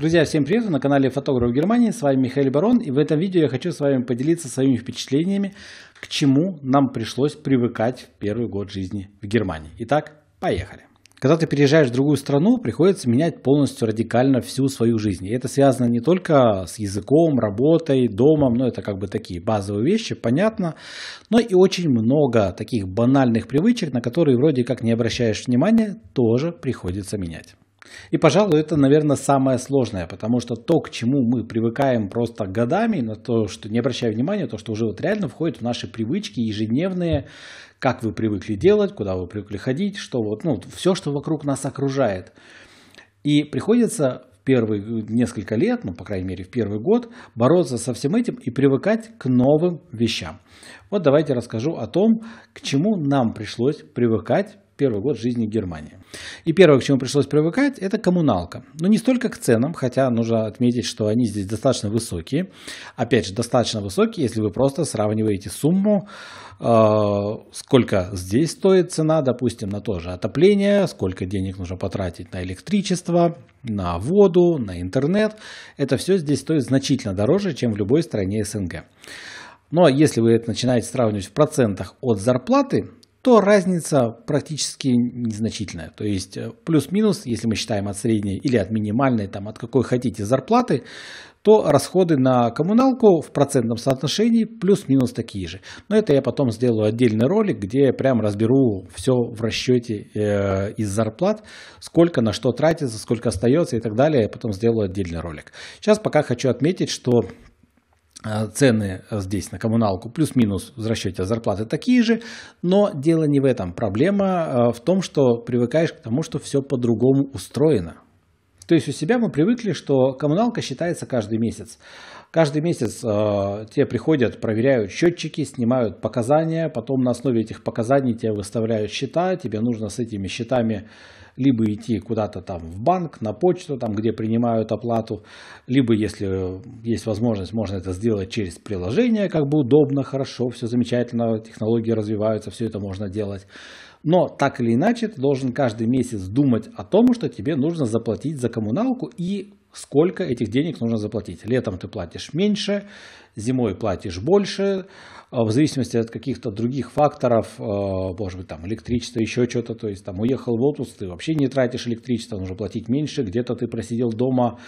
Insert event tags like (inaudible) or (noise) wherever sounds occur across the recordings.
Друзья, всем привет! Вы на канале Фотограф Германии, с вами Михаил Барон и в этом видео я хочу с вами поделиться своими впечатлениями, к чему нам пришлось привыкать в первый год жизни в Германии. Итак, поехали! Когда ты переезжаешь в другую страну, приходится менять полностью радикально всю свою жизнь. И это связано не только с языком, работой, домом, но это как бы такие базовые вещи, понятно, но и очень много таких банальных привычек, на которые вроде как не обращаешь внимания, тоже приходится менять. И, пожалуй, это, наверное, самое сложное, потому что то, к чему мы привыкаем просто годами, на то, что не обращая внимания, то, что уже вот реально входит в наши привычки ежедневные, как вы привыкли делать, куда вы привыкли ходить, что вот, ну, все, что вокруг нас окружает. И приходится в первые э, несколько лет, ну, по крайней мере, в первый год, бороться со всем этим и привыкать к новым вещам. Вот давайте расскажу о том, к чему нам пришлось привыкать первый год жизни в Германии. И первое, к чему пришлось привыкать, это коммуналка. Но не столько к ценам, хотя нужно отметить, что они здесь достаточно высокие. Опять же, достаточно высокие, если вы просто сравниваете сумму, э, сколько здесь стоит цена, допустим, на то же отопление, сколько денег нужно потратить на электричество, на воду, на интернет. Это все здесь стоит значительно дороже, чем в любой стране СНГ. Но ну, а если вы это начинаете сравнивать в процентах от зарплаты, то разница практически незначительная. То есть э, плюс-минус, если мы считаем от средней или от минимальной, там, от какой хотите зарплаты, то расходы на коммуналку в процентном соотношении плюс-минус такие же. Но это я потом сделаю отдельный ролик, где я прям разберу все в расчете э, из зарплат, сколько на что тратится, сколько остается и так далее. Я потом сделаю отдельный ролик. Сейчас пока хочу отметить, что а, цены здесь на коммуналку плюс-минус в расчете зарплаты такие же, но дело не в этом. Проблема а, в том, что привыкаешь к тому, что все по-другому устроено. То есть у себя мы привыкли, что коммуналка считается каждый месяц. Каждый месяц э, те приходят, проверяют счетчики, снимают показания, потом на основе этих показаний тебе выставляют счета, тебе нужно с этими счетами либо идти куда-то там в банк, на почту, там, где принимают оплату, либо, если есть возможность, можно это сделать через приложение, как бы удобно, хорошо, все замечательно, технологии развиваются, все это можно делать. Но так или иначе, ты должен каждый месяц думать о том, что тебе нужно заплатить за коммуналку и сколько этих денег нужно заплатить. Летом ты платишь меньше, зимой платишь больше, а в зависимости от каких-то других факторов, а, может быть, там электричество, еще что-то, то есть там уехал в отпуск, ты вообще не тратишь электричество, нужно платить меньше, где-то ты просидел дома,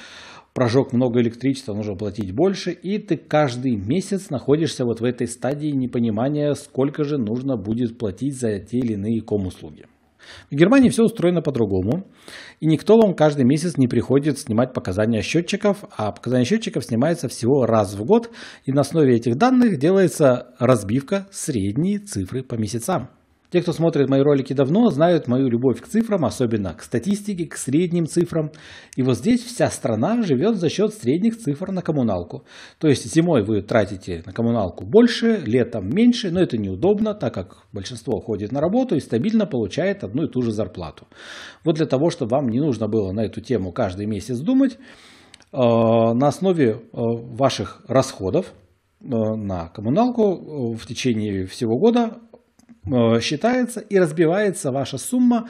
прожег много электричества, нужно платить больше, и ты каждый месяц находишься вот в этой стадии непонимания, сколько же нужно будет платить за те или иные ком-услуги. В Германии все устроено по-другому, и никто вам каждый месяц не приходит снимать показания счетчиков, а показания счетчиков снимается всего раз в год, и на основе этих данных делается разбивка средней цифры по месяцам. Те, кто смотрит мои ролики давно, знают мою любовь к цифрам, особенно к статистике, к средним цифрам. И вот здесь вся страна живет за счет средних цифр на коммуналку. То есть зимой вы тратите на коммуналку больше, летом меньше, но это неудобно, так как большинство ходит на работу и стабильно получает одну и ту же зарплату. Вот для того, чтобы вам не нужно было на эту тему каждый месяц думать, э, на основе э, ваших расходов э, на коммуналку в течение всего года Э, считается и разбивается ваша сумма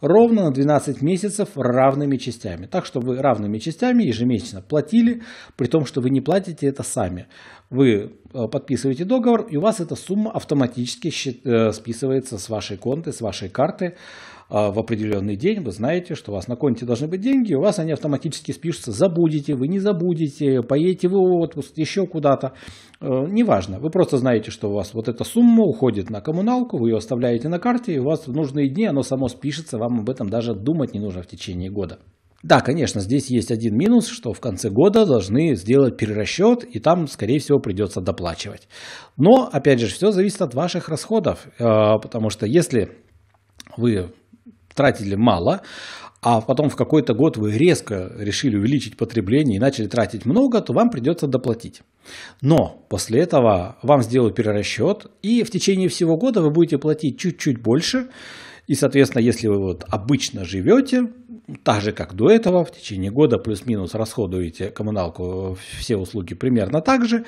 ровно на 12 месяцев равными частями. Так что вы равными частями ежемесячно платили, при том, что вы не платите это сами. Вы э, подписываете договор, и у вас эта сумма автоматически э, списывается с вашей конты, с вашей карты а, в определенный день вы знаете, что у вас на конте должны быть деньги, у вас они автоматически спишутся, забудете, вы не забудете, поедете вы в отпуск, еще куда-то, э, неважно. Вы просто знаете, что у вас вот эта сумма уходит на коммуналку, вы ее оставляете на карте, и у вас в нужные дни оно само спишется, вам об этом даже думать не нужно в течение года. Да, конечно, здесь есть один минус, что в конце года должны сделать перерасчет, и там, скорее всего, придется доплачивать. Но, опять же, все зависит от ваших расходов, э, потому что если вы тратили мало, а потом в какой-то год вы резко решили увеличить потребление и начали тратить много, то вам придется доплатить. Но после этого вам сделают перерасчет, и в течение всего года вы будете платить чуть-чуть больше. И, соответственно, если вы вот обычно живете, так же, как до этого, в течение года плюс-минус расходуете коммуналку, э, все услуги примерно так же,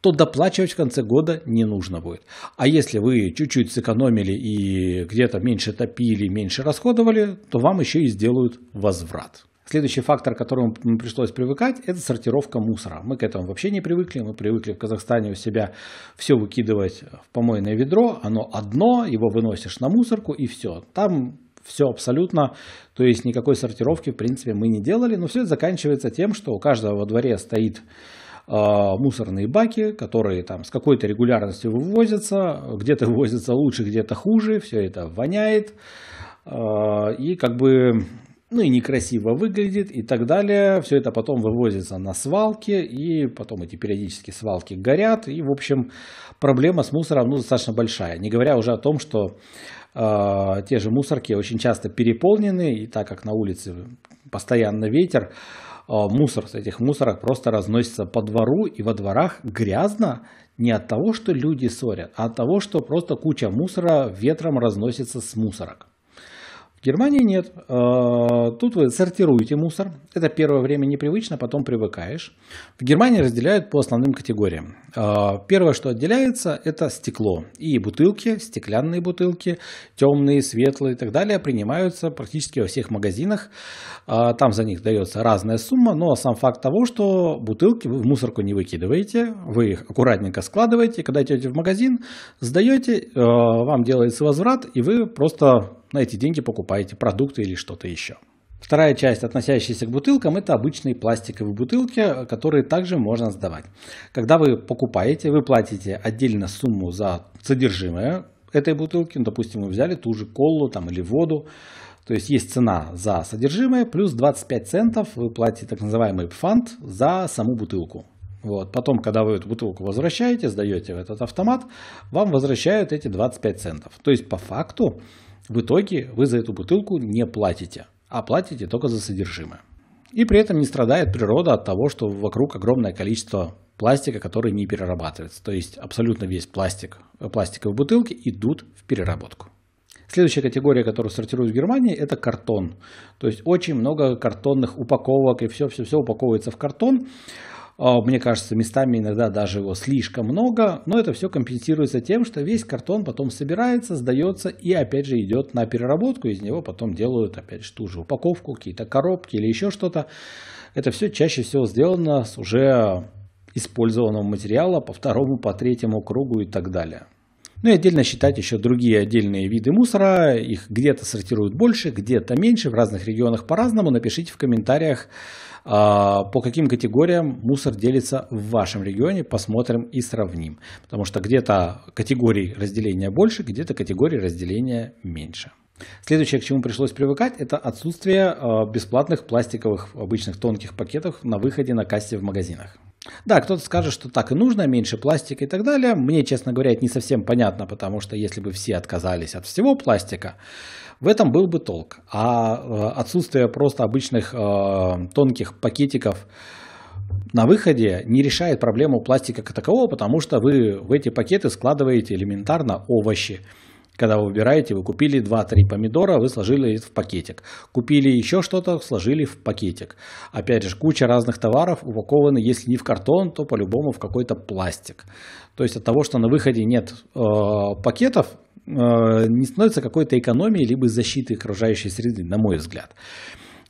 то доплачивать в конце года не нужно будет. А если вы чуть-чуть сэкономили и где-то меньше топили, меньше расходовали, то вам еще и сделают возврат. Следующий фактор, к которому пришлось привыкать, это сортировка мусора. Мы к этому вообще не привыкли. Мы привыкли в Казахстане у себя все выкидывать в помойное ведро. Оно одно, его выносишь на мусорку и все. Там все абсолютно, то есть никакой сортировки в принципе мы не делали, но все это заканчивается тем, что у каждого во дворе стоит Э, мусорные баки, которые там с какой-то регулярностью вывозятся, где-то вывозятся лучше, где-то хуже, все это воняет э, и как бы ну и некрасиво выглядит и так далее. Все это потом вывозится на свалки, и потом эти периодически свалки горят. И, в общем, проблема с мусором ну, достаточно большая. Не говоря уже о том, что э, те же мусорки очень часто переполнены, и так как на улице постоянно ветер, а, мусор с этих мусорок просто разносится по двору, и во дворах грязно не от того, что люди ссорят, а от того, что просто куча мусора ветром разносится с мусорок. В Германии нет. А, тут вы сортируете мусор. Это первое время непривычно, потом привыкаешь. В Германии разделяют по основным категориям. А, первое, что отделяется, это стекло. И бутылки, стеклянные бутылки, темные, светлые и так далее, принимаются практически во всех магазинах. А, там за них дается разная сумма, но сам факт того, что бутылки вы в мусорку не выкидываете, вы их аккуратненько складываете, когда идете в магазин, сдаете, вам делается возврат, и вы просто на эти деньги покупаете продукты или что-то еще. Вторая часть, относящаяся к бутылкам, это обычные пластиковые бутылки, которые также можно сдавать. Когда вы покупаете, вы платите отдельно сумму за содержимое этой бутылки. Ну, допустим, вы взяли ту же колу там, или воду. То есть есть цена за содержимое, плюс 25 центов вы платите так называемый фант за саму бутылку. Вот. Потом, когда вы эту бутылку возвращаете, сдаете в этот автомат, вам возвращают эти 25 центов. То есть по факту в итоге вы за эту бутылку не платите, а платите только за содержимое. И при этом не страдает природа от того, что вокруг огромное количество пластика, который не перерабатывается. То есть абсолютно весь пластик, пластиковые бутылки идут в переработку. Следующая категория, которую сортируют в Германии, это картон. То есть очень много картонных упаковок и все-все-все упаковывается в картон. А, мне кажется, местами иногда даже его слишком много, но это все компенсируется тем, что весь картон потом собирается, сдается и опять же идет на переработку. Из него потом делают опять же ту же упаковку, какие-то коробки или еще что-то. Это все чаще всего сделано с уже использованного материала по второму, по третьему кругу и так далее. Ну и отдельно считать еще другие отдельные виды мусора. Их где-то сортируют больше, где-то меньше, в разных регионах по-разному. Напишите в комментариях, а, по каким категориям мусор делится в вашем регионе, посмотрим и сравним. Потому что где-то категорий разделения больше, где-то категорий разделения меньше. Следующее, к чему пришлось привыкать, это отсутствие а, бесплатных пластиковых обычных тонких пакетов на выходе на кассе в магазинах. Да, кто-то скажет, что так и нужно, меньше пластика и так далее. Мне, честно говоря, это не совсем понятно, потому что если бы все отказались от всего пластика, в этом был бы толк. А э, отсутствие просто обычных э, тонких пакетиков на выходе не решает проблему пластика как такового, потому что вы в эти пакеты складываете элементарно овощи. Когда вы выбираете, вы купили 2-3 помидора, вы сложили их в пакетик. Купили еще что-то, сложили в пакетик. Опять же, куча разных товаров упакованы, если не в картон, то по-любому в какой-то пластик. То есть от того, что на выходе нет э, пакетов, э, не становится какой-то экономии либо защиты окружающей среды, на мой взгляд.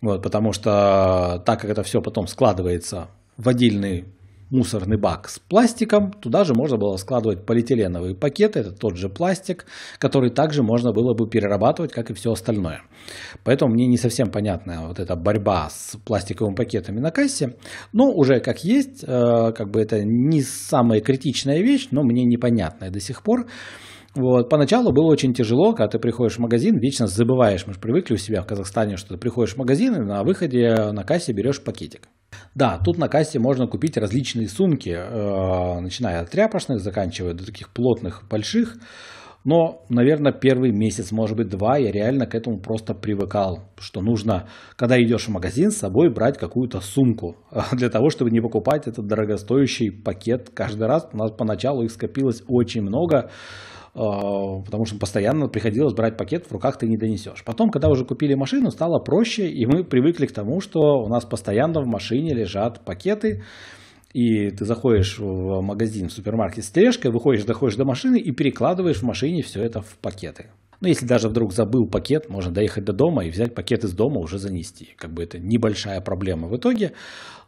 Вот, потому что э, так как это все потом складывается в отдельный мусорный бак с пластиком. Туда же можно было складывать полиэтиленовые пакеты, это тот же пластик, который также можно было бы перерабатывать, как и все остальное. Поэтому мне не совсем понятна вот эта борьба с пластиковыми пакетами на кассе. Но уже как есть, э, как бы это не самая критичная вещь, но мне непонятная до сих пор. Вот. Поначалу было очень тяжело, когда ты приходишь в магазин, вечно забываешь. Мы же привыкли у себя в Казахстане, что ты приходишь в магазин и на выходе на кассе берешь пакетик. Да, тут на кассе можно купить различные сумки, э, начиная от тряпочных, заканчивая до таких плотных, больших. Но, наверное, первый месяц, может быть, два, я реально к этому просто привыкал, что нужно, когда идешь в магазин, с собой брать какую-то сумку (laughs) для того, чтобы не покупать этот дорогостоящий пакет каждый раз. У нас поначалу их скопилось очень много. А, потому что постоянно приходилось брать пакет, в руках ты не донесешь. Потом, когда уже купили машину, стало проще, и мы привыкли к тому, что у нас постоянно в машине лежат пакеты, и ты заходишь в магазин, в супермаркет с тележкой, выходишь, доходишь до машины и перекладываешь в машине все это в пакеты. Но ну, если даже вдруг забыл пакет, можно доехать до дома и взять пакет из дома уже занести. Как бы это небольшая проблема в итоге,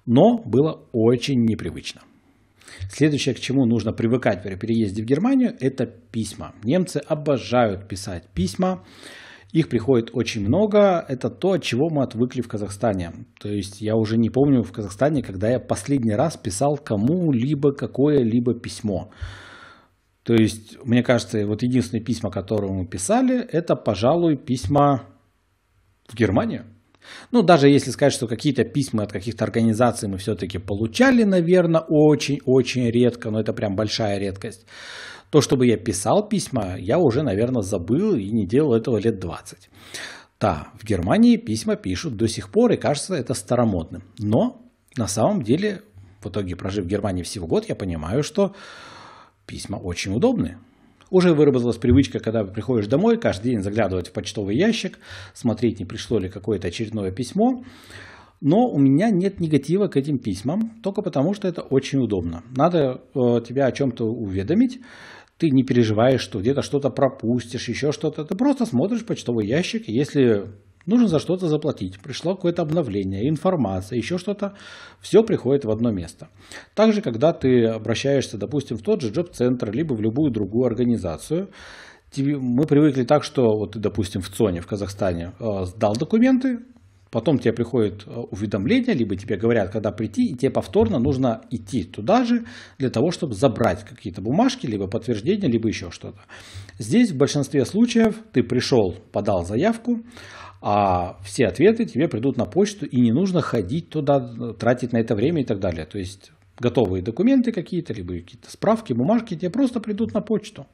но было очень непривычно. Следующее, к чему нужно привыкать при переезде в Германию, это письма. Немцы обожают писать письма. Их приходит очень много. Это то, от чего мы отвыкли в Казахстане. То есть я уже не помню в Казахстане, когда я последний раз писал кому-либо какое-либо письмо. То есть, мне кажется, вот единственные письма, которые мы писали, это, пожалуй, письма в Германию. Ну, даже если сказать, что какие-то письма от каких-то организаций мы все-таки получали, наверное, очень-очень редко, но это прям большая редкость. То, чтобы я писал письма, я уже, наверное, забыл и не делал этого лет 20. Да, в Германии письма пишут до сих пор, и кажется это старомодным. Но на самом деле, в итоге, прожив в Германии всего год, я понимаю, что письма очень удобные. Уже выработалась привычка, когда приходишь домой, каждый день заглядывать в почтовый ящик, смотреть, не пришло ли какое-то очередное письмо. Но у меня нет негатива к этим письмам, только потому что это очень удобно. Надо э, тебя о чем-то уведомить, ты не переживаешь, что где-то что-то пропустишь, еще что-то. Ты просто смотришь почтовый ящик, если Нужно за что-то заплатить. Пришло какое-то обновление, информация, еще что-то. Все приходит в одно место. Также, когда ты обращаешься, допустим, в тот же джоб-центр, либо в любую другую организацию, мы привыкли так, что вот допустим, в ЦОНе в Казахстане э, сдал документы, потом тебе приходит э, уведомление, либо тебе говорят, когда прийти, и тебе повторно нужно идти туда же для того, чтобы забрать какие-то бумажки, либо подтверждения, либо еще что-то. Здесь в большинстве случаев ты пришел, подал заявку, а все ответы тебе придут на почту, и не нужно ходить туда, тратить на это время и так далее. То есть готовые документы какие-то, либо какие-то справки, бумажки тебе просто придут на почту.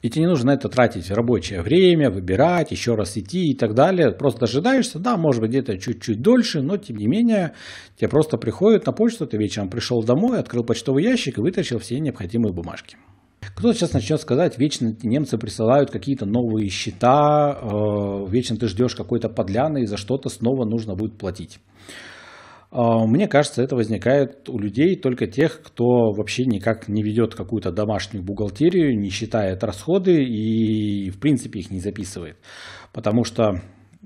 И тебе не нужно на это тратить рабочее время, выбирать, еще раз идти и так далее. Просто дожидаешься, да, может быть, где-то чуть-чуть дольше, но тем не менее, тебе просто приходят на почту, ты вечером пришел домой, открыл почтовый ящик и вытащил все необходимые бумажки. Кто сейчас начнет сказать, вечно немцы присылают какие-то новые счета, э, вечно ты ждешь какой-то подляны, и за что-то снова нужно будет платить. А, мне кажется, это возникает у людей только тех, кто вообще никак не ведет какую-то домашнюю бухгалтерию, не считает расходы и, в принципе, их не записывает. Потому что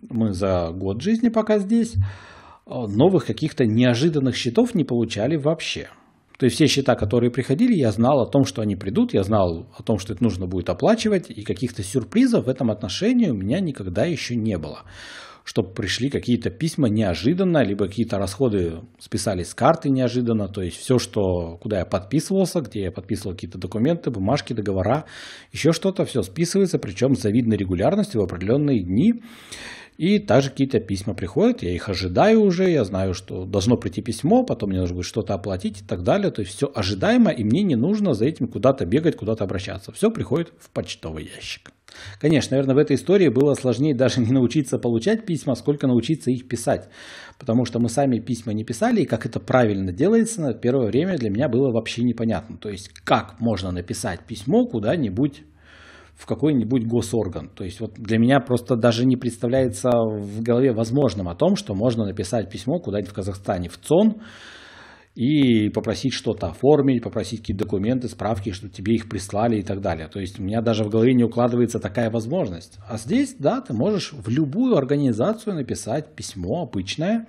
мы за год жизни пока здесь а, новых каких-то неожиданных счетов не получали вообще. То есть все счета, которые приходили, я знал о том, что они придут, я знал о том, что это нужно будет оплачивать, и каких-то сюрпризов в этом отношении у меня никогда еще не было чтобы пришли какие-то письма неожиданно, либо какие-то расходы списались с карты неожиданно. То есть все, что, куда я подписывался, где я подписывал какие-то документы, бумажки, договора, еще что-то, все списывается, причем с завидной регулярностью в определенные дни. И также какие-то письма приходят, я их ожидаю уже, я знаю, что должно прийти письмо, потом мне нужно будет что-то оплатить и так далее. То есть все ожидаемо, и мне не нужно за этим куда-то бегать, куда-то обращаться. Все приходит в почтовый ящик. Конечно, наверное, в этой истории было сложнее (laughs) даже не научиться получать письма, сколько научиться их писать. Потому что мы сами письма не писали, и как это правильно делается, на первое время для меня было вообще непонятно. То есть, как можно написать письмо куда-нибудь в какой-нибудь госорган. То есть вот для меня просто даже не представляется в голове возможным о том, что можно написать письмо куда-нибудь в Казахстане, в ЦОН, и попросить что-то оформить, попросить какие-то документы, справки, что тебе их прислали и так далее. То есть у меня даже в голове не укладывается такая возможность. А здесь, да, ты можешь в любую организацию написать письмо обычное,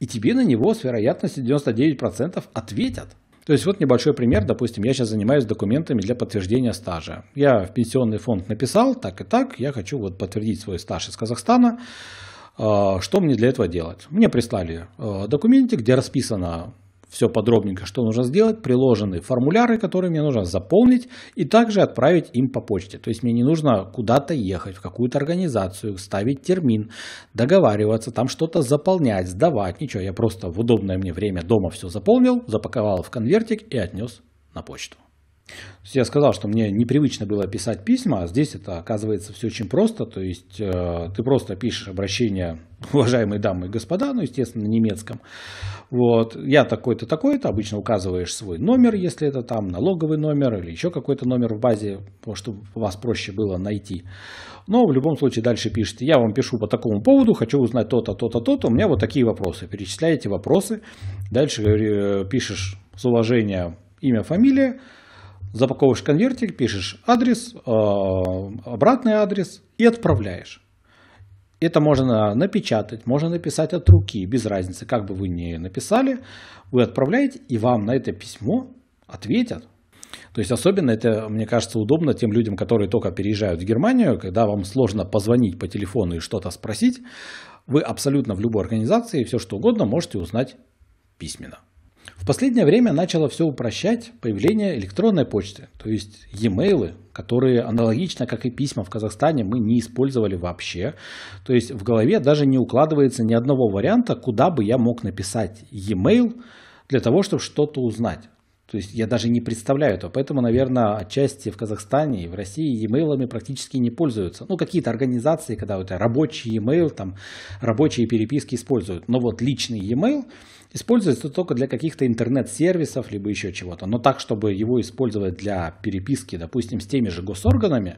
и тебе на него с вероятностью 99% ответят. То есть вот небольшой пример, допустим, я сейчас занимаюсь документами для подтверждения стажа. Я в пенсионный фонд написал так и так, я хочу вот подтвердить свой стаж из Казахстана. А, что мне для этого делать? Мне прислали а, документик, где расписано все подробненько, что нужно сделать, приложены формуляры, которые мне нужно заполнить и также отправить им по почте. То есть мне не нужно куда-то ехать, в какую-то организацию, ставить термин, договариваться, там что-то заполнять, сдавать, ничего. Я просто в удобное мне время дома все заполнил, запаковал в конвертик и отнес на почту. Я сказал, что мне непривычно было писать письма, а здесь это оказывается все очень просто, то есть э, ты просто пишешь обращение (laughs) уважаемые дамы и господа, ну, естественно, на немецком. Вот, я такой-то, такой-то, обычно указываешь свой номер, если это там налоговый номер или еще какой-то номер в базе, чтобы вас проще было найти. Но в любом случае дальше пишите, я вам пишу по такому поводу, хочу узнать то-то, то-то, то-то, у меня вот такие вопросы. Перечисляете вопросы, дальше э, пишешь с уважением имя, фамилия, запаковываешь конвертик, пишешь адрес, э, обратный адрес и отправляешь. Это можно напечатать, можно написать от руки, без разницы, как бы вы ни написали, вы отправляете, и вам на это письмо ответят. То есть особенно это, мне кажется, удобно тем людям, которые только переезжают в Германию, когда вам сложно позвонить по телефону и что-то спросить, вы абсолютно в любой организации все что угодно можете узнать письменно. В последнее время начало все упрощать появление электронной почты, то есть e-mail, которые аналогично, как и письма в Казахстане, мы не использовали вообще. То есть в голове даже не укладывается ни одного варианта, куда бы я мог написать e-mail для того, чтобы что-то узнать. То есть я даже не представляю этого. Поэтому, наверное, отчасти в Казахстане и в России e-mailами практически не пользуются. Ну, какие-то организации, когда это рабочий e-mail, там рабочие переписки используют. Но вот личный e-mail Используется только для каких-то интернет-сервисов, либо еще чего-то. Но так, чтобы его использовать для переписки, допустим, с теми же госорганами, э,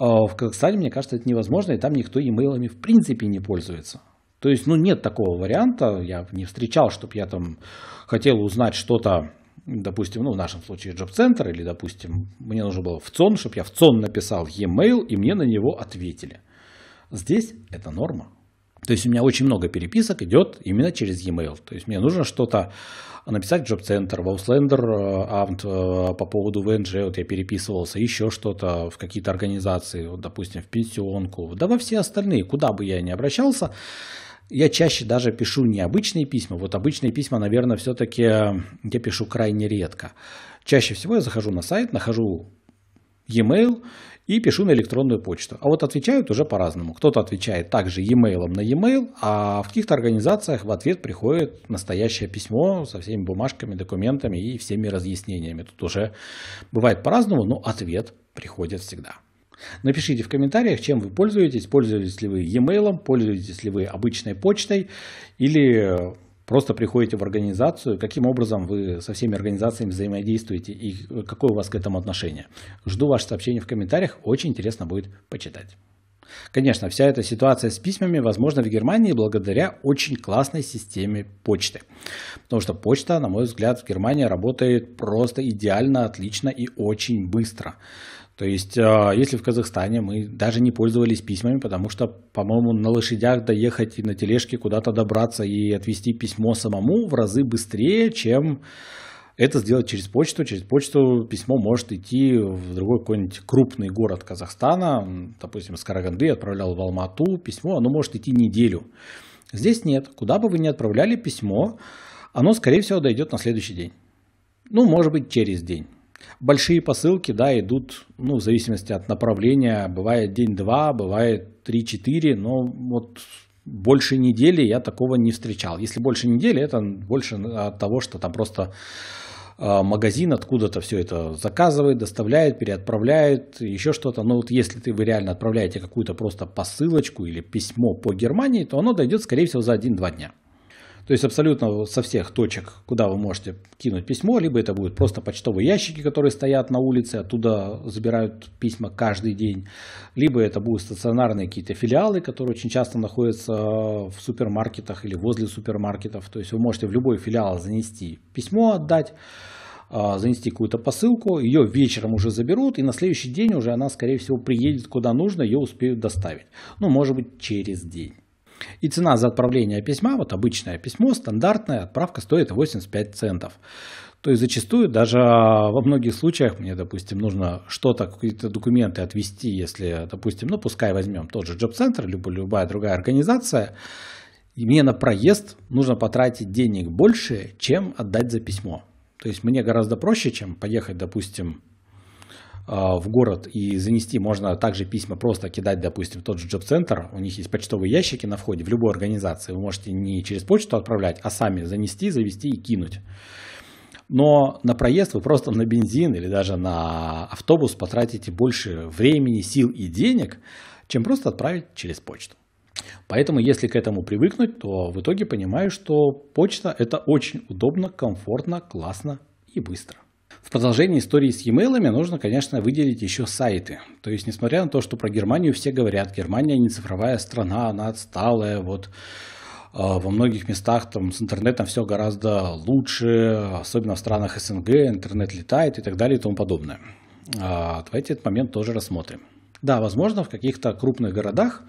в Казахстане, мне кажется, это невозможно, и там никто имейлами в принципе не пользуется. То есть, ну, нет такого варианта, я не встречал, чтобы я там хотел узнать что-то, допустим, ну, в нашем случае джоб-центр, или, допустим, мне нужно было в ЦОН, чтобы я в ЦОН написал e-mail, и мне на него ответили. Здесь это норма. То есть у меня очень много переписок идет именно через e-mail. То есть мне нужно что-то написать в джоб-центр, в Auslander, Амт э, э, по поводу ВНЖ, вот я переписывался, еще что-то в какие-то организации, вот, допустим, в пенсионку, да во все остальные, куда бы я ни обращался, я чаще даже пишу необычные письма. Вот обычные письма, наверное, все-таки э, я пишу крайне редко. Чаще всего я захожу на сайт, нахожу e-mail и пишу на электронную почту. А вот отвечают уже по-разному. Кто-то отвечает также e-mail на e-mail, а в каких-то организациях в ответ приходит настоящее письмо со всеми бумажками, документами и всеми разъяснениями. Тут уже бывает по-разному, но ответ приходит всегда. Напишите в комментариях, чем вы пользуетесь, пользуетесь ли вы e-mail, пользуетесь ли вы обычной почтой или Просто приходите в организацию, каким образом вы со всеми организациями взаимодействуете и какое у вас к этому отношение. Жду ваше сообщение в комментариях, очень интересно будет почитать. Конечно, вся эта ситуация с письмами возможна в Германии благодаря очень классной системе почты. Потому что почта, на мой взгляд, в Германии работает просто идеально, отлично и очень быстро. То есть, а, если в Казахстане мы даже не пользовались письмами, потому что, по-моему, на лошадях доехать и на тележке куда-то добраться и отвести письмо самому в разы быстрее, чем это сделать через почту. Через почту письмо может идти в другой какой-нибудь крупный город Казахстана, допустим, с Караганды отправлял в Алмату письмо, оно может идти неделю. Здесь нет. Куда бы вы ни отправляли письмо, оно, скорее всего, дойдет на следующий день. Ну, может быть, через день. Большие посылки, да, идут, ну, в зависимости от направления, бывает день-два, бывает три-четыре, но вот больше недели я такого не встречал. Если больше недели, это больше от того, что там просто а, магазин откуда-то все это заказывает, доставляет, переотправляет, еще что-то. Но вот если ты, вы реально отправляете какую-то просто посылочку или письмо по Германии, то оно дойдет, скорее всего, за 1-2 дня. То есть абсолютно со всех точек, куда вы можете кинуть письмо, либо это будут просто почтовые ящики, которые стоят на улице, оттуда забирают письма каждый день, либо это будут стационарные какие-то филиалы, которые очень часто находятся в супермаркетах или возле супермаркетов. То есть вы можете в любой филиал занести письмо, отдать а, занести какую-то посылку, ее вечером уже заберут, и на следующий день уже она, скорее всего, приедет куда нужно, ее успеют доставить. Ну, может быть, через день. И цена за отправление письма, вот обычное письмо, стандартная отправка стоит 85 центов. То есть зачастую даже а, во многих случаях мне, допустим, нужно что-то, какие-то документы отвести, если, допустим, ну пускай возьмем тот же джоб-центр, любая другая организация, и мне на проезд нужно потратить денег больше, чем отдать за письмо. То есть мне гораздо проще, чем поехать, допустим, Э, в город и занести можно также письма просто кидать, допустим, в тот же джоб-центр. У них есть почтовые ящики на входе в любой организации. Вы можете не через почту отправлять, а сами занести, завести и кинуть. Но на проезд вы просто на бензин или даже на автобус потратите больше времени, сил и денег, чем просто отправить через почту. Поэтому, если к этому привыкнуть, то в итоге понимаю, что почта это очень удобно, комфортно, классно и быстро. В продолжении истории с e-mail нужно, конечно, выделить еще сайты. То есть, несмотря на то, что про Германию все говорят, Германия не цифровая страна, она отсталая, вот а, во многих местах там с интернетом все гораздо лучше, особенно в странах СНГ, интернет летает и так далее и тому подобное. А, давайте этот момент тоже рассмотрим. Да, возможно, в каких-то крупных городах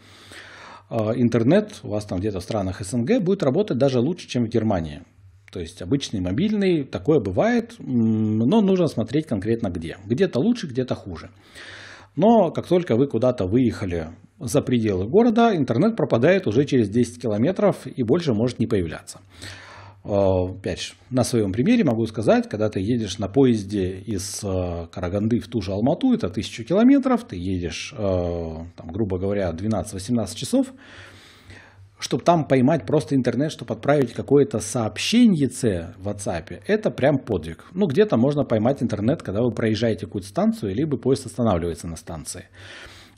а, интернет у вас там где-то в странах СНГ будет работать даже лучше, чем в Германии. То есть обычный мобильный, такое бывает, но нужно смотреть конкретно где. Где-то лучше, где-то хуже. Но как только вы куда-то выехали за пределы города, интернет пропадает уже через 10 километров и больше может не появляться. Э, опять же, на своем примере могу сказать, когда ты едешь на поезде из э, Караганды в ту же Алмату, это 1000 километров, ты едешь, э, там, грубо говоря, 12-18 часов, чтобы там поймать просто интернет, чтобы отправить какое-то сообщение в WhatsApp, это прям подвиг. Ну, где-то можно поймать интернет, когда вы проезжаете какую-то станцию, либо поезд останавливается на станции.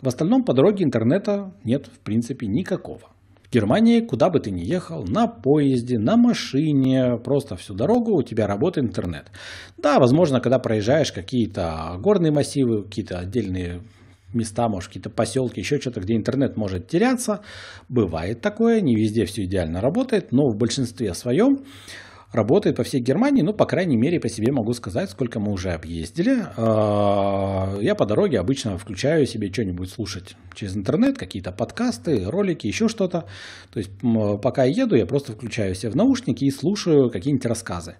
В остальном по дороге интернета нет, в принципе, никакого. В Германии, куда бы ты ни ехал, на поезде, на машине, просто всю дорогу у тебя работает интернет. Да, возможно, когда проезжаешь какие-то горные массивы, какие-то отдельные места, может, какие-то поселки, еще что-то, где интернет может теряться. Бывает такое, не везде все идеально работает, но в большинстве своем работает по всей Германии, ну, по крайней мере, по себе могу сказать, сколько мы уже объездили. А, я по дороге обычно включаю себе что-нибудь слушать через интернет, какие-то подкасты, ролики, еще что-то. То есть, пока я еду, я просто включаю себе в наушники и слушаю какие-нибудь рассказы.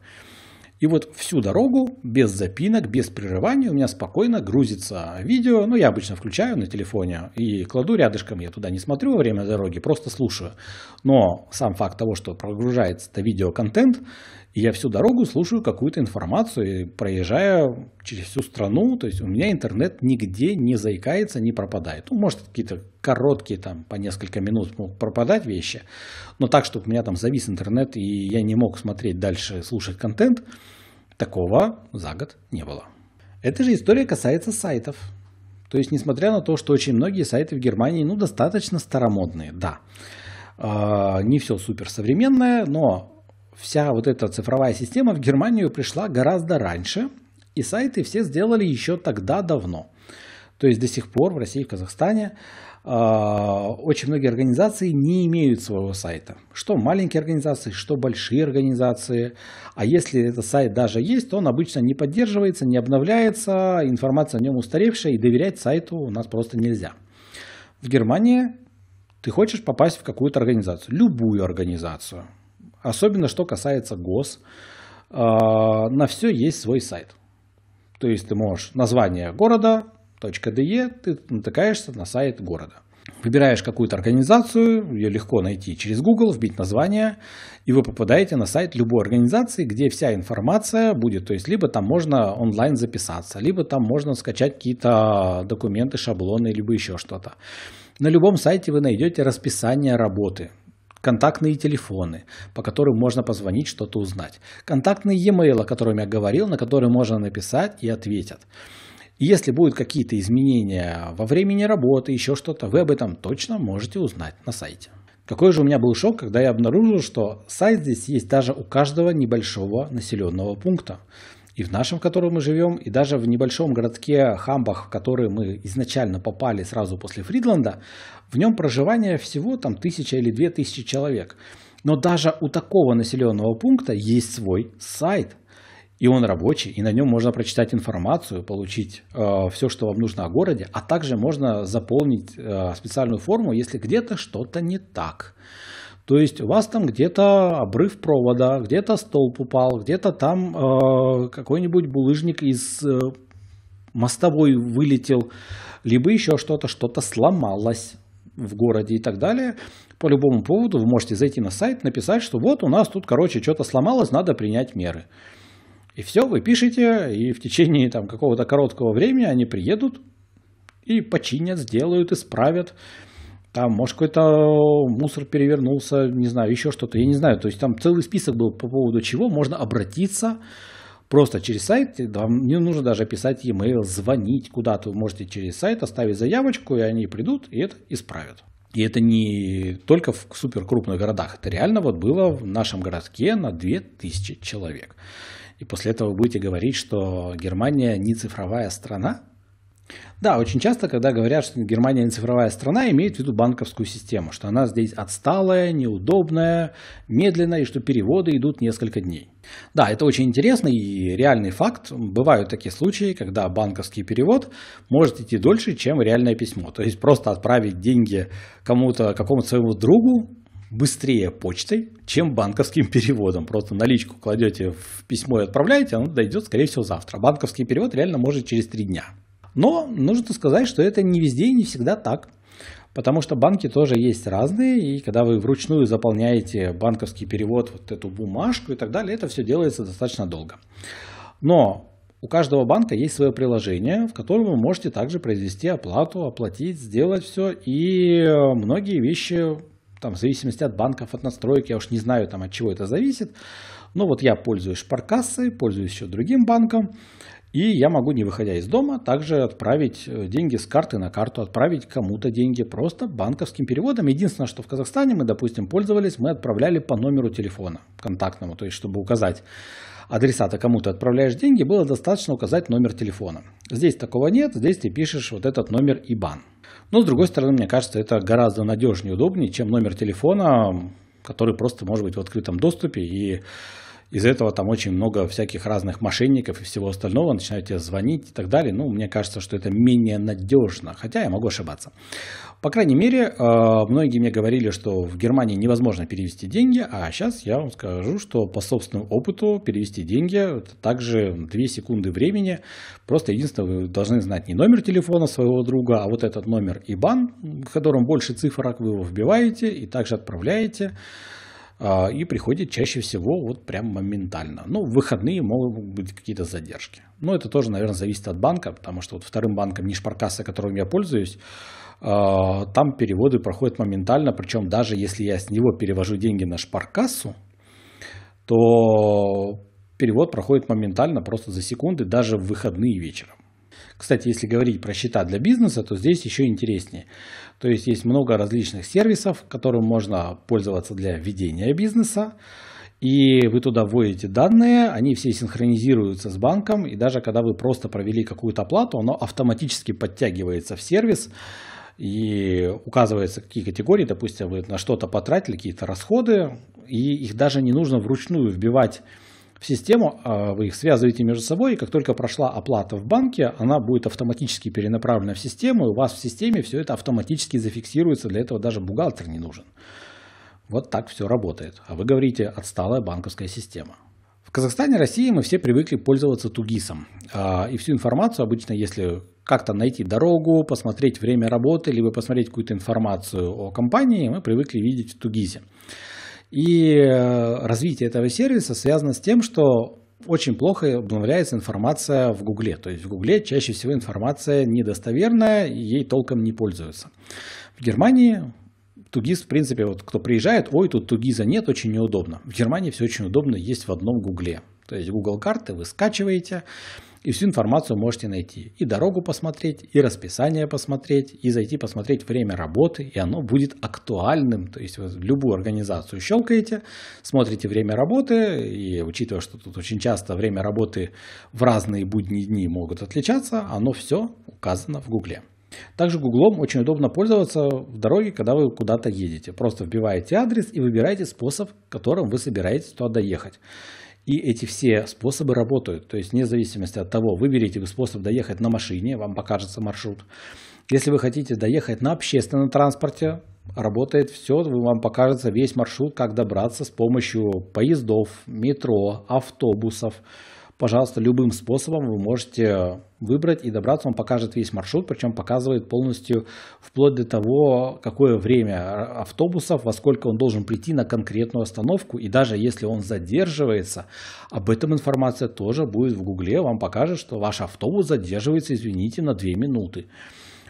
И вот всю дорогу, без запинок, без прерываний, у меня спокойно грузится видео. Ну, я обычно включаю на телефоне и кладу рядышком. Я туда не смотрю во время дороги, просто слушаю. Но сам факт того, что прогружается это видеоконтент, я всю дорогу слушаю какую-то информацию, проезжая через всю страну. То есть у меня интернет нигде не заикается, не пропадает. Ну, может, какие-то короткие, там, по несколько минут могут пропадать вещи. Но так, чтобы у меня там завис интернет, и я не мог смотреть дальше, слушать контент, такого за год не было. Эта же история касается сайтов. То есть, несмотря на то, что очень многие сайты в Германии, ну, достаточно старомодные, да. А, не все супер суперсовременное, но вся вот эта цифровая система в Германию пришла гораздо раньше, и сайты все сделали еще тогда давно. То есть до сих пор в России и в Казахстане э, очень многие организации не имеют своего сайта. Что маленькие организации, что большие организации. А если этот сайт даже есть, то он обычно не поддерживается, не обновляется, информация о нем устаревшая, и доверять сайту у нас просто нельзя. В Германии ты хочешь попасть в какую-то организацию, любую организацию. Особенно что касается ГОС, а, на все есть свой сайт. То есть ты можешь название города, .de, ты натыкаешься на сайт города. Выбираешь какую-то организацию, ее легко найти через Google, вбить название, и вы попадаете на сайт любой организации, где вся информация будет. То есть, либо там можно онлайн записаться, либо там можно скачать какие-то документы, шаблоны, либо еще что-то. На любом сайте вы найдете расписание работы контактные телефоны, по которым можно позвонить, что-то узнать, контактные e-mail, о котором я говорил, на которые можно написать и ответят. Если будут какие-то изменения во времени работы, еще что-то, вы об этом точно можете узнать на сайте. Какой же у меня был шок, когда я обнаружил, что сайт здесь есть даже у каждого небольшого населенного пункта и в нашем, в котором мы живем, и даже в небольшом городке Хамбах, в который мы изначально попали сразу после Фридланда, в нем проживание всего там тысяча или две тысячи человек. Но даже у такого населенного пункта есть свой сайт, и он рабочий, и на нем можно прочитать информацию, получить э, все, что вам нужно о городе, а также можно заполнить э, специальную форму, если где-то что-то не так. То есть у вас там где-то обрыв провода, где-то столб упал, где-то там э, какой-нибудь булыжник из э, мостовой вылетел, либо еще что-то, что-то сломалось в городе и так далее. По любому поводу вы можете зайти на сайт, написать, что вот у нас тут, короче, что-то сломалось, надо принять меры. И все, вы пишете, и в течение там, какого-то короткого времени они приедут и починят, сделают, исправят там, может, какой-то мусор перевернулся, не знаю, еще что-то, я не знаю. То есть там целый список был по поводу чего можно обратиться просто через сайт, вам не нужно даже писать e-mail, звонить куда-то, вы можете через сайт оставить заявочку, и они придут и это исправят. И это не только в суперкрупных городах, это реально вот было в нашем городке на 2000 человек. И после этого вы будете говорить, что Германия не цифровая страна, да, очень часто, когда говорят, что Германия не цифровая страна, имеют в виду банковскую систему, что она здесь отсталая, неудобная, медленная, и что переводы идут несколько дней. Да, это очень интересный и реальный факт. Бывают такие случаи, когда банковский перевод может идти дольше, чем реальное письмо. То есть просто отправить деньги кому-то, какому-то своему другу, быстрее почтой, чем банковским (laughs) переводом. Просто наличку кладете в письмо и отправляете, оно дойдет, скорее всего, завтра. Банковский перевод реально может через три дня. Но нужно сказать, что это не везде и не всегда так. Потому что банки тоже есть разные, и когда вы вручную заполняете банковский перевод, вот эту бумажку и так далее, это все делается достаточно долго. Но у каждого банка есть свое приложение, в котором вы можете также произвести оплату, оплатить, сделать все. И многие вещи, там, в зависимости от банков, от настроек, я уж не знаю, там, от чего это зависит. Но вот я пользуюсь Шпаркассой, пользуюсь еще другим банком. И я могу, не выходя из дома, также отправить э, деньги с карты на карту, отправить кому-то деньги просто банковским переводом. Единственное, что в Казахстане мы, допустим, пользовались, мы отправляли по номеру телефона контактному, то есть чтобы указать адресата, кому ты отправляешь деньги, было достаточно указать номер телефона. Здесь такого нет, здесь ты пишешь вот этот номер ИБАН. Но с другой стороны, мне кажется, это гораздо надежнее и удобнее, чем номер телефона, который просто может быть в открытом доступе и из за этого там очень много всяких разных мошенников и всего остального, начинают тебе звонить и так далее. Ну, мне кажется, что это менее надежно, хотя я могу ошибаться. По крайней мере, э, многие мне говорили, что в Германии невозможно перевести деньги, а сейчас я вам скажу, что по собственному опыту перевести деньги это также 2 секунды времени. Просто единственное, вы должны знать не номер телефона своего друга, а вот этот номер ИБАН, в котором больше цифрок вы его вбиваете и также отправляете. А, и приходит чаще всего вот прям моментально. Ну, в выходные могут быть какие-то задержки. Но это тоже, наверное, зависит от банка, потому что вот вторым банком Нишпаркасса, которым я пользуюсь, а, там переводы проходят моментально, причем даже если я с него перевожу деньги на Шпаркассу, то перевод проходит моментально, просто за секунды, даже в выходные вечером. Кстати, если говорить про счета для бизнеса, то здесь еще интереснее. То есть есть много различных сервисов, которым можно пользоваться для ведения бизнеса. И вы туда вводите данные, они все синхронизируются с банком, и даже когда вы просто провели какую-то оплату, оно автоматически подтягивается в сервис и указывается, какие категории, допустим, вы на что-то потратили, какие-то расходы, и их даже не нужно вручную вбивать в систему, а, вы их связываете между собой, и как только прошла оплата в банке, она будет автоматически перенаправлена в систему, и у вас в системе все это автоматически зафиксируется, для этого даже бухгалтер не нужен. Вот так все работает. А вы говорите «отсталая банковская система». В Казахстане, России мы все привыкли пользоваться Тугисом. А, и всю информацию обычно, если как-то найти дорогу, посмотреть время работы, либо посмотреть какую-то информацию о компании, мы привыкли видеть в Тугисе. И э, развитие этого сервиса связано с тем, что очень плохо обновляется информация в Гугле. То есть в Гугле чаще всего информация недостоверная, ей толком не пользуются. В Германии Тугиз, в принципе, вот кто приезжает, ой, тут Тугиза нет, очень неудобно. В Германии все очень удобно, есть в одном Гугле. То есть Google карты вы скачиваете, и всю информацию можете найти. И дорогу посмотреть, и расписание посмотреть, и зайти посмотреть время работы, и оно будет актуальным. То есть вы любую организацию щелкаете, смотрите время работы, и учитывая, что тут очень часто время работы в разные будние дни могут отличаться, оно все указано в Гугле. Также Гуглом очень удобно пользоваться в дороге, когда вы куда-то едете. Просто вбиваете адрес и выбираете способ, которым вы собираетесь туда доехать. И эти все способы работают. То есть, вне зависимости от того, выберите вы способ доехать на машине, вам покажется маршрут. Если вы хотите доехать на общественном транспорте, работает все, вам покажется весь маршрут, как добраться с помощью поездов, метро, автобусов, пожалуйста, любым способом вы можете выбрать и добраться. Он покажет весь маршрут, причем показывает полностью вплоть до того, какое время автобусов, во сколько он должен прийти на конкретную остановку. И даже если он задерживается, об этом информация тоже будет в Гугле. Вам покажет, что ваш автобус задерживается, извините, на 2 минуты.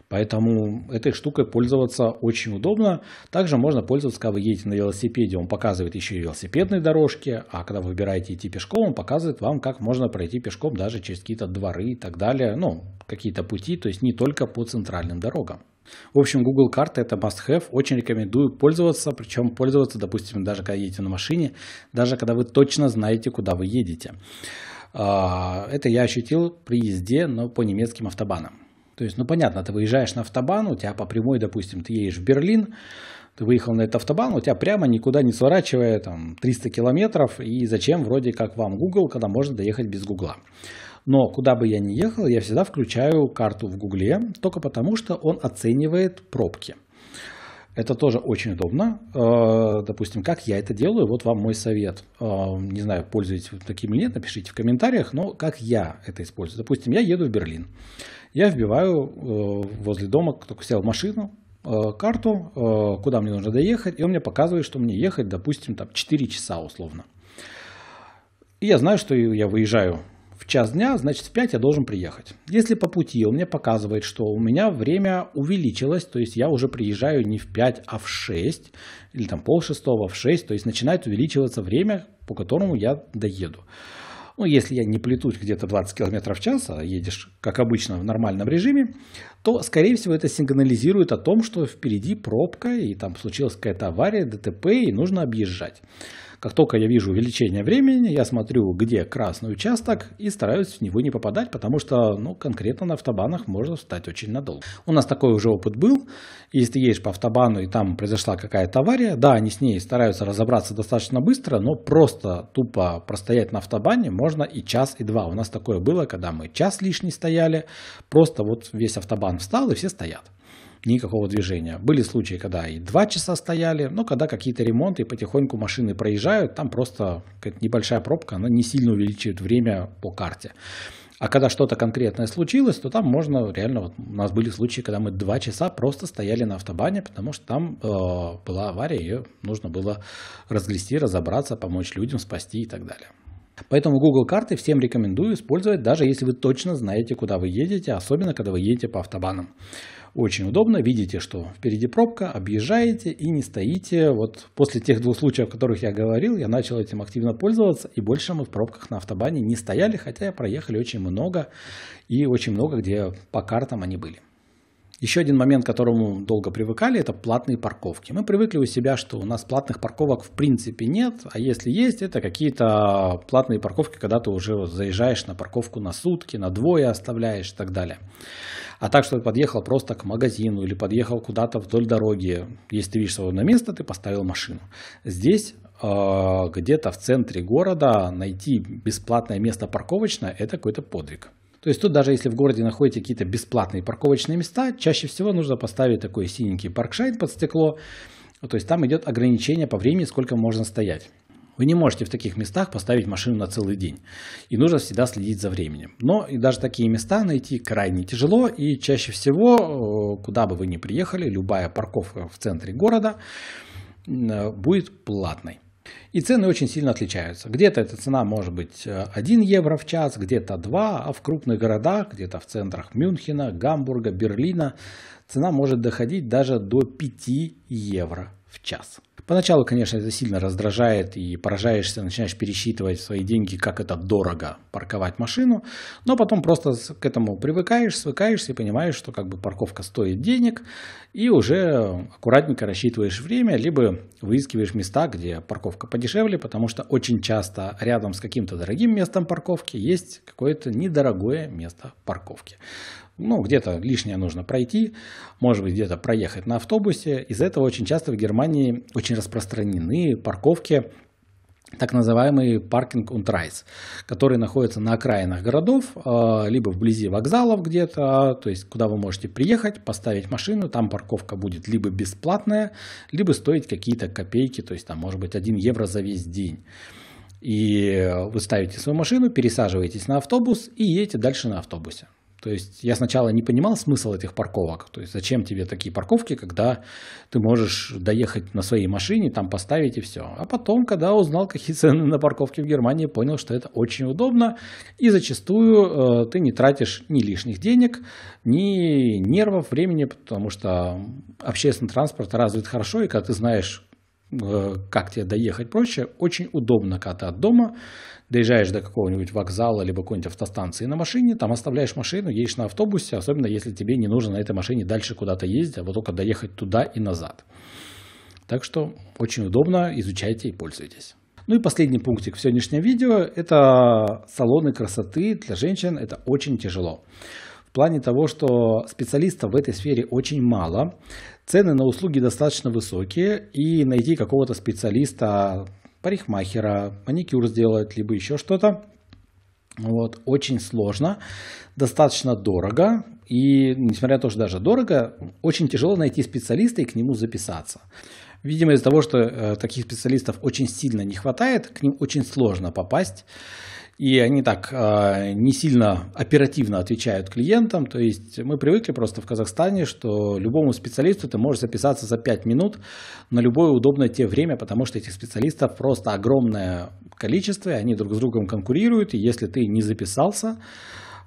Поэтому этой штукой пользоваться очень удобно. Также можно пользоваться, когда вы едете на велосипеде, он показывает еще и велосипедные дорожки, а когда вы выбираете идти пешком, он показывает вам, как можно пройти пешком даже через какие-то дворы и так далее, ну, какие-то пути, то есть не только по центральным дорогам. В общем, Google карты это must-have, очень рекомендую пользоваться, причем пользоваться, допустим, даже когда едете на машине, даже когда вы точно знаете, куда вы едете. А, это я ощутил при езде, но по немецким автобанам. То есть, ну понятно, ты выезжаешь на автобан, у тебя по прямой, допустим, ты едешь в Берлин, ты выехал на этот автобан, у тебя прямо никуда не сворачивая там 300 километров, и зачем вроде как вам Google, когда можно доехать без Гугла. Но куда бы я ни ехал, я всегда включаю карту в Гугле, только потому что он оценивает пробки. Это тоже очень удобно. Э, допустим, как я это делаю, вот вам мой совет. Э, не знаю, пользуетесь таким или нет, напишите в комментариях, но как я это использую. Допустим, я еду в Берлин я вбиваю э, возле дома, только сел в машину, э, карту, э, куда мне нужно доехать, и он мне показывает, что мне ехать, допустим, там 4 часа условно. И я знаю, что я выезжаю в час дня, значит в 5 я должен приехать. Если по пути он мне показывает, что у меня время увеличилось, то есть я уже приезжаю не в 5, а в 6, или там пол шестого в 6, то есть начинает увеличиваться время, по которому я доеду ну, если я не плетусь где-то 20 км в час, а едешь, как обычно, в нормальном режиме, то, скорее всего, это сигнализирует о том, что впереди пробка, и там случилась какая-то авария, ДТП, и нужно объезжать. Как только я вижу увеличение времени, я смотрю, где красный участок и стараюсь в него не попадать, потому что ну, конкретно на автобанах можно встать очень надолго. У нас такой уже опыт был. Если едешь по автобану и там произошла какая-то авария, да, они с ней стараются разобраться достаточно быстро, но просто тупо простоять на автобане можно и час, и два. У нас такое было, когда мы час лишний стояли, просто вот весь автобан встал и все стоят никакого движения. Были случаи, когда и два часа стояли, но когда какие-то ремонты, потихоньку машины проезжают, там просто небольшая пробка, она не сильно увеличивает время по карте. А когда что-то конкретное случилось, то там можно реально, вот у нас были случаи, когда мы два часа просто стояли на автобане, потому что там э, была авария, ее нужно было разгрести, разобраться, помочь людям, спасти и так далее. Поэтому Google карты всем рекомендую использовать, даже если вы точно знаете, куда вы едете, особенно когда вы едете по автобанам. Очень удобно, видите, что впереди пробка, объезжаете и не стоите. Вот после тех двух случаев, о которых я говорил, я начал этим активно пользоваться, и больше мы в пробках на автобане не стояли, хотя проехали очень много, и очень много, где по картам они были. Еще один момент, к которому долго привыкали, это платные парковки. Мы привыкли у себя, что у нас платных парковок в принципе нет, а если есть, это какие-то платные парковки, когда ты уже заезжаешь на парковку на сутки, на двое оставляешь и так далее. А так, что ты подъехал просто к магазину или подъехал куда-то вдоль дороги, если ты видишь свободное место, ты поставил машину. Здесь э, где-то в центре города найти бесплатное место парковочное – это какой-то подвиг. То есть тут даже если в городе находите какие-то бесплатные парковочные места, чаще всего нужно поставить такой синенький паркшайт под стекло. То есть там идет ограничение по времени, сколько можно стоять. Вы не можете в таких местах поставить машину на целый день. И нужно всегда следить за временем. Но и даже такие места найти крайне тяжело. И чаще всего, э, куда бы вы ни приехали, любая парковка в центре города э, будет платной. И цены очень сильно отличаются. Где-то эта цена может быть 1 э, евро в час, где-то 2, а в крупных городах, где-то в центрах Мюнхена, Гамбурга, Берлина, цена может доходить даже до 5 евро в час. Поначалу, конечно, это сильно раздражает и поражаешься, начинаешь пересчитывать свои деньги, как это дорого парковать машину, но потом просто к этому привыкаешь, свыкаешься и понимаешь, что как бы парковка стоит денег, и уже аккуратненько рассчитываешь время, либо выискиваешь места, где парковка подешевле, потому что очень часто рядом с каким-то дорогим местом парковки есть какое-то недорогое место парковки. Ну, где-то лишнее нужно пройти, может быть, где-то проехать на автобусе. Из-за этого очень часто в Германии очень распространены парковки так называемый паркинг Унтрайс, который находится на окраинах городов, а, либо вблизи вокзалов где-то, а, то есть куда вы можете приехать, поставить машину, там парковка будет либо бесплатная, либо стоить какие-то копейки, то есть там может быть 1 евро за весь день. И вы ставите свою машину, пересаживаетесь на автобус и едете дальше на автобусе. То есть я сначала не понимал смысл этих парковок. То есть зачем тебе такие парковки, когда ты можешь доехать на своей машине, там поставить и все. А потом, когда узнал, какие цены на парковки в Германии, понял, что это очень удобно. И зачастую э, ты не тратишь ни лишних денег, ни нервов, времени, потому что общественный транспорт развит хорошо, и когда ты знаешь, э, как тебе доехать проще, очень удобно, когда ты от дома доезжаешь до какого-нибудь вокзала, либо какой-нибудь автостанции на машине, там оставляешь машину, едешь на автобусе, особенно если тебе не нужно на этой машине дальше куда-то ездить, а вот только доехать туда и назад. Так что очень удобно, изучайте и пользуйтесь. Ну и последний пунктик в сегодняшнем видео – это салоны красоты для женщин. Это очень тяжело. В плане того, что специалистов в этой сфере очень мало, цены на услуги достаточно высокие, и найти какого-то специалиста парикмахера, маникюр сделать, либо еще что-то. Вот, очень сложно, достаточно дорого, и, несмотря на то, что даже дорого, очень тяжело найти специалиста и к нему записаться. Видимо, из-за того, что э, таких специалистов очень сильно не хватает, к ним очень сложно попасть и они так а, не сильно оперативно отвечают клиентам. То есть мы привыкли просто в Казахстане, что любому специалисту ты можешь записаться за 5 минут на любое удобное тебе время, потому что этих специалистов просто огромное количество, и они друг с другом конкурируют, и если ты не записался,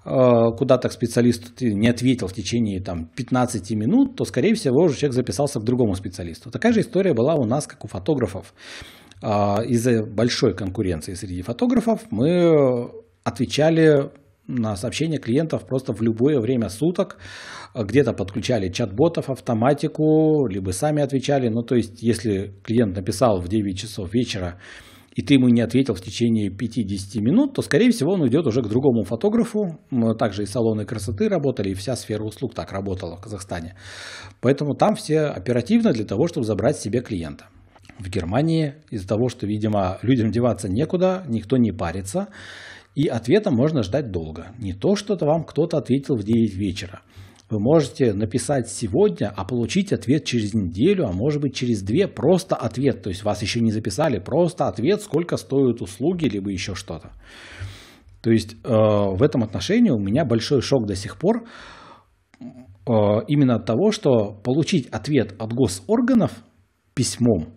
а, куда-то к специалисту ты не ответил в течение там, 15 минут, то, скорее всего, уже человек записался к другому специалисту. Такая же история была у нас, как у фотографов. А, из-за большой конкуренции среди фотографов мы отвечали на сообщения клиентов просто в любое время суток. Где-то подключали чат-ботов, автоматику, либо сами отвечали. Ну, то есть, если клиент написал в 9 часов вечера, и ты ему не ответил в течение 50 минут, то, скорее всего, он уйдет уже к другому фотографу. Также и салоны красоты работали, и вся сфера услуг так работала в Казахстане. Поэтому там все оперативно для того, чтобы забрать себе клиента в Германии из-за того, что, видимо, людям деваться некуда, никто не парится, и ответа можно ждать долго. Не то, что -то вам кто-то ответил в 9 вечера. Вы можете написать сегодня, а получить ответ через неделю, а может быть через две, просто ответ. То есть вас еще не записали, просто ответ, сколько стоят услуги, либо еще что-то. То есть э, в этом отношении у меня большой шок до сих пор э, именно от того, что получить ответ от госорганов письмом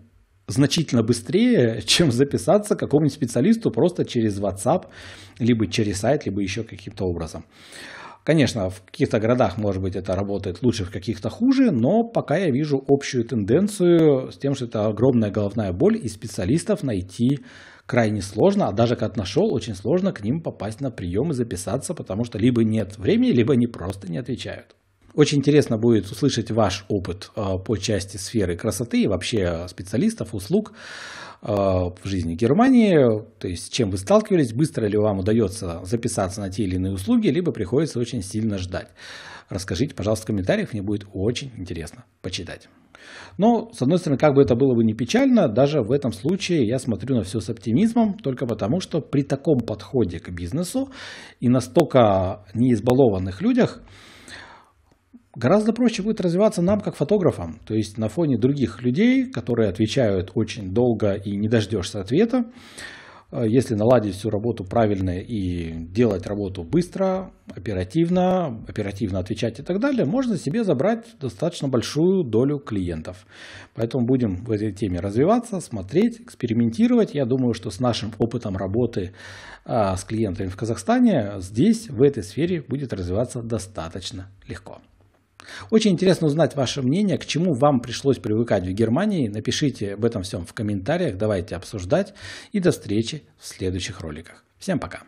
значительно быстрее, (laughs) чем записаться к какому-нибудь специалисту просто через WhatsApp, либо через сайт, либо еще каким-то образом. Конечно, в каких-то городах, может быть, это работает лучше, в каких-то хуже, но пока я вижу общую тенденцию с тем, что это огромная головная боль, и специалистов найти крайне сложно, а даже как нашел, очень сложно к ним попасть на прием и записаться, потому что либо нет времени, либо они просто не отвечают. Очень интересно будет услышать ваш опыт а, по части сферы красоты и вообще специалистов, услуг а, в жизни Германии, то есть с чем вы сталкивались, быстро ли вам удается записаться на те или иные услуги, либо приходится очень сильно ждать. Расскажите, пожалуйста, в комментариях, мне будет очень интересно почитать. Но, ну, с одной стороны, как бы это было бы не печально, даже в этом случае я смотрю на все с оптимизмом, только потому, что при таком подходе к бизнесу и настолько неизбалованных людях, гораздо проще будет развиваться нам как фотографам. То есть на фоне других людей, которые отвечают очень долго и не дождешься ответа, э, если наладить всю работу правильно и делать работу быстро, оперативно, оперативно отвечать и так далее, можно себе забрать достаточно большую долю клиентов. Поэтому будем в этой теме развиваться, смотреть, экспериментировать. Я думаю, что с нашим опытом работы а, с клиентами в Казахстане здесь, в этой сфере, будет развиваться достаточно легко. Очень интересно узнать ваше мнение, к чему вам пришлось привыкать в Германии. Напишите об этом всем в комментариях, давайте обсуждать. И до встречи в следующих роликах. Всем пока!